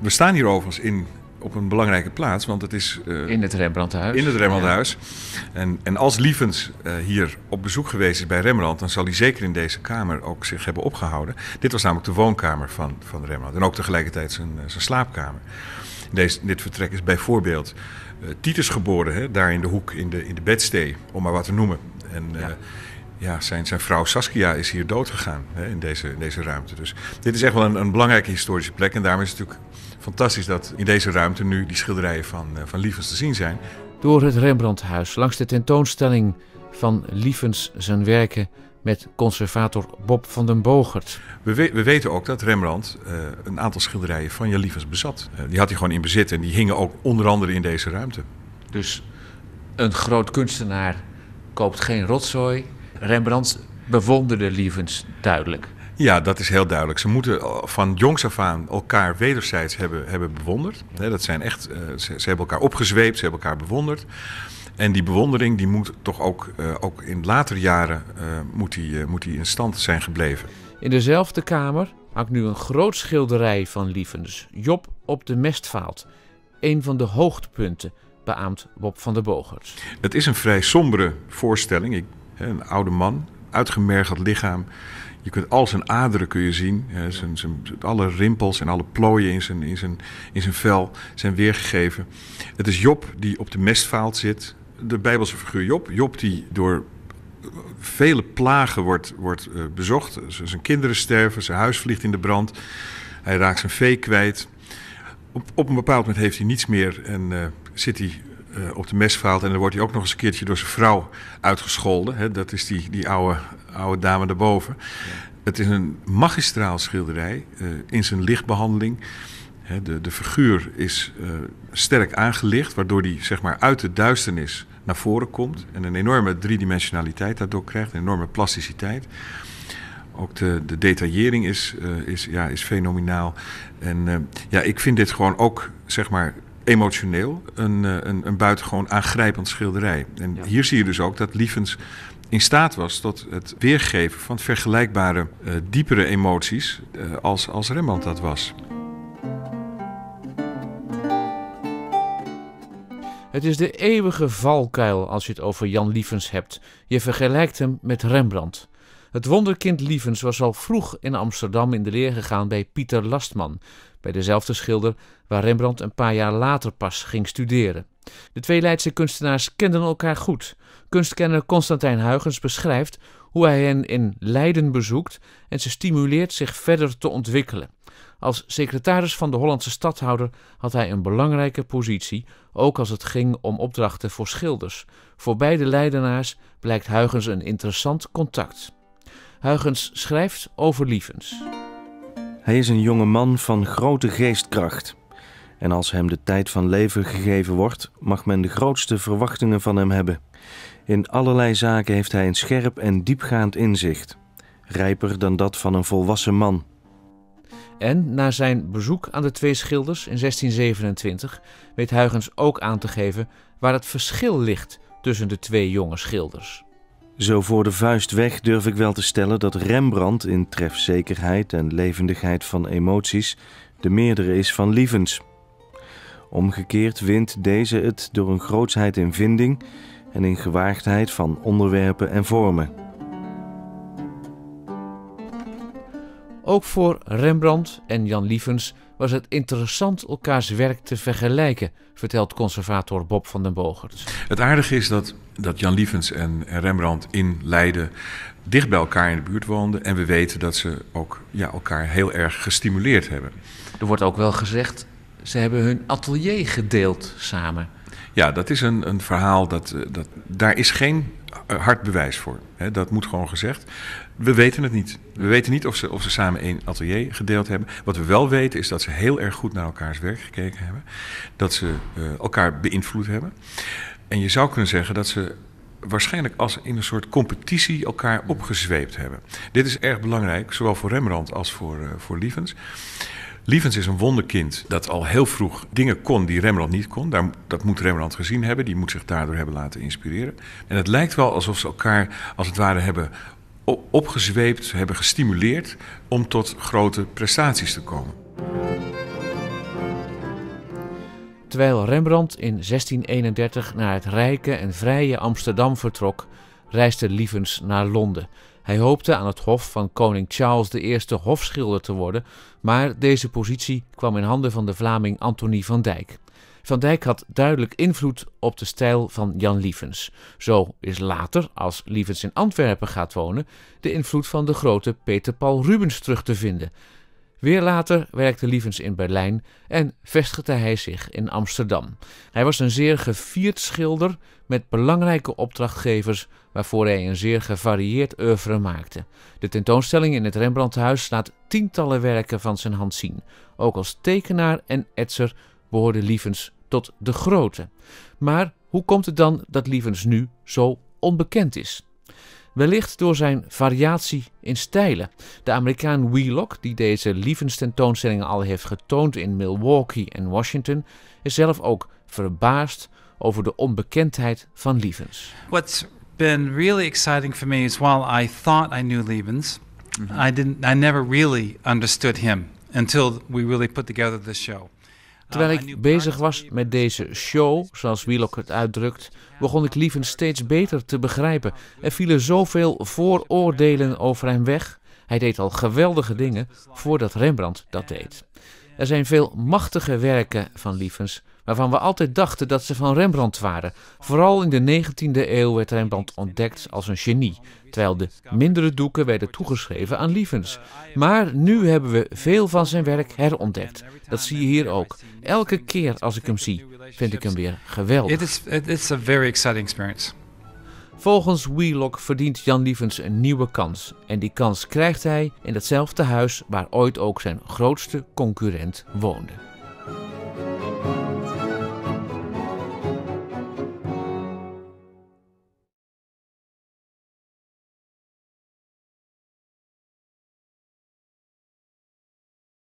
We staan hier overigens in, op een belangrijke plaats, want het is... Eh, in het Rembrandthuis. In het Rembrandthuis. En, en als Lievens eh, hier op bezoek geweest is bij Rembrandt... dan zal hij zeker in deze kamer ook zich hebben opgehouden. Dit was namelijk de woonkamer van, van Rembrandt. En ook tegelijkertijd zijn, eh, zijn slaapkamer. Deze, dit vertrek is bijvoorbeeld Titus geboren, hè, daar in de hoek, in de, in de bedstee, om maar wat te noemen. En ja, zijn, zijn vrouw Saskia is hier dood gegaan in, deze, in deze ruimte. Dus dit is echt wel een, een belangrijke historische plek. En daarom is het natuurlijk fantastisch dat in deze ruimte nu die schilderijen van, eh, van Lievens te zien zijn. Door het Rembrandthuis, langs de tentoonstelling van Lievens zijn werken met conservator Bob van den Bogert. We, we, weten ook dat Rembrandt eh, een aantal schilderijen van Jan Lievens bezat. Eh, die had hij gewoon in bezit en die hingen ook onder andere in deze ruimte. Dus een groot kunstenaar koopt geen rotzooi, Rembrandt bewonderde Lievens duidelijk. Ja, dat is heel duidelijk. Ze moeten van jongs af aan elkaar wederzijds hebben, hebben bewonderd. Dat zijn echt, eh, ze, hebben elkaar opgezweept, ze hebben elkaar bewonderd. En die bewondering die moet toch ook, eh, ook in latere jaren eh, moet die, moet die in stand zijn gebleven. In dezelfde kamer hangt nu een groot schilderij van Lievens. Job op de mestvaalt. Een van de hoogtepunten beaamt Bob van der Bogert. Het is een vrij sombere voorstelling. Ik een oude man, uitgemergeld lichaam. Je kunt al zijn aderen kun je zien. Zijn, zijn, alle rimpels en alle plooien in zijn, in, zijn, in zijn vel zijn weergegeven. Het is Job die op de mestvaalt zit. De Bijbelse figuur Job. Job die door eh, vele plagen wordt, wordt eh, bezocht. Zijn kinderen sterven, zijn huis vliegt in de brand. Hij raakt zijn vee kwijt. Op, op een bepaald moment heeft hij niets meer en eh, zit hij eh, op de mes En dan wordt hij ook nog eens een keertje door zijn vrouw uitgescholden. Hè? Dat is die, die oude, oude dame daarboven. Het is een magistraal schilderij eh, in zijn lichtbehandeling. Hè, de, de figuur is eh, sterk aangelicht, waardoor die zeg maar, uit de duisternis naar voren komt. En een enorme driedimensionaliteit daardoor krijgt, een enorme plasticiteit. Ook de, de detaillering is, is, ja, is fenomenaal. En ja, ik vind dit gewoon ook zeg maar, emotioneel een, eh, een, een buitengewoon aangrijpend schilderij. En hier zie je dus ook dat Lievens in staat was tot het weergeven van vergelijkbare, eh, diepere emoties eh, als, als Rembrandt dat was. Het is de eeuwige valkuil als je het over Jan Lievens hebt. Je vergelijkt hem met Rembrandt. Het wonderkind Lievens was al vroeg in Amsterdam in de leer gegaan bij Pieter Lastman, bij dezelfde schilder waar Rembrandt een paar jaar later pas ging studeren. De twee Leidse kunstenaars kenden elkaar goed. Kunstkenner Constantijn Huygens beschrijft hoe hij hen in Leiden bezoekt en ze stimuleert zich verder te ontwikkelen. Als secretaris van de Hollandse stadhouder had hij een belangrijke positie, ook als het ging om opdrachten voor schilders. Voor beide Leidenaars blijkt Huygens een interessant contact. Huygens schrijft over Lievens. Hij is een jonge man van grote geestkracht. En als hem de tijd van leven gegeven wordt, mag men de grootste verwachtingen van hem hebben. In allerlei zaken heeft hij een scherp en diepgaand inzicht, rijper dan dat van een volwassen man. En na zijn bezoek aan de twee schilders in 1627 weet Huygens ook aan te geven waar het verschil ligt tussen de twee jonge schilders. Zo voor de vuist weg durf ik wel te stellen dat Rembrandt in trefzekerheid en levendigheid van emoties de meerdere is van Lievens. Omgekeerd wint deze het door een grootsheid in vinding en in gewaagdheid van onderwerpen en vormen. Ook voor Rembrandt en Jan Lievens was het interessant elkaars werk te vergelijken, vertelt conservator Bob van den Bogert. Het aardige is dat, dat Jan Lievens en, Rembrandt in Leiden dicht bij elkaar in de buurt woonden. En we weten dat ze ook ja, elkaar heel erg gestimuleerd hebben. Er wordt ook wel gezegd, ze hebben hun atelier gedeeld samen. Ja, dat is een, een verhaal dat, eh, dat. Daar is geen eh, hard bewijs voor. dat moet gewoon gezegd. We weten het niet. We weten niet of ze, of ze samen één atelier gedeeld hebben. Wat we wel weten is dat ze heel erg goed naar elkaars werk gekeken hebben. Dat ze eh, elkaar beïnvloed hebben. En je zou kunnen zeggen dat ze waarschijnlijk als in een soort competitie elkaar opgezweept hebben. Dit is erg belangrijk, zowel voor Rembrandt als voor, uh, voor Lievens. Lievens is een wonderkind dat al heel vroeg dingen kon die Rembrandt niet kon. Daar, dat moet Rembrandt gezien hebben, die moet zich daardoor hebben laten inspireren. En het lijkt wel alsof ze elkaar als het ware hebben opgezweept, hebben gestimuleerd om tot grote prestaties te komen. Terwijl Rembrandt in 1631 naar het rijke en vrije Amsterdam vertrok, reisde Lievens naar Londen hij hoopte aan het hof van koning Charles I hofschilder te worden, maar deze positie kwam in handen van de Vlaming Anthony van Dijk. Van Dijk had duidelijk invloed op de stijl van Jan Lievens. Zo is later, als Lievens in Antwerpen gaat wonen, de invloed van de grote Peter Paul Rubens terug te vinden. Weer later werkte Lievens in Berlijn en vestigde hij zich in Amsterdam. Hij was een zeer gevierd schilder met belangrijke opdrachtgevers waarvoor hij een zeer gevarieerd oeuvre maakte. De tentoonstelling in het Rembrandthuis laat tientallen werken van zijn hand zien. Ook als tekenaar en etser behoorde Lievens tot de grote. Maar hoe komt het dan dat Lievens nu zo onbekend is? Wellicht door zijn variatie in stijlen. De Amerikaan Wheelock, die deze lievenstentoonstellingen al heeft getoond in Milwaukee en Washington, is zelf ook verbaasd over de onbekendheid van Lievens. What's been really exciting for me is while I thought I knew Lievens, mhm. I didn't I never really understood him until we really put together the show. Terwijl ah, ik bezig was met deze show, zoals Wheelock het uitdrukt, begon ik liefens steeds beter te begrijpen. Er vielen zoveel vooroordelen over hem weg. Hij deed al geweldige dingen voordat Rembrandt dat deed. Er zijn veel machtige werken van Lievens, waarvan we altijd dachten dat ze van Rembrandt waren. Vooral in de 19e eeuw werd Rembrandt ontdekt als een genie, terwijl de mindere doeken werden toegeschreven aan Lievens. Maar nu hebben we veel van zijn werk herontdekt. Dat zie je hier ook. Elke keer als ik hem zie, vind ik hem weer geweldig. It is, it's a exciting experience. Volgens Wheelock verdient Jan Lievens een nieuwe kans. En die kans krijgt hij in datzelfde huis waar ooit ook zijn grootste concurrent woonde.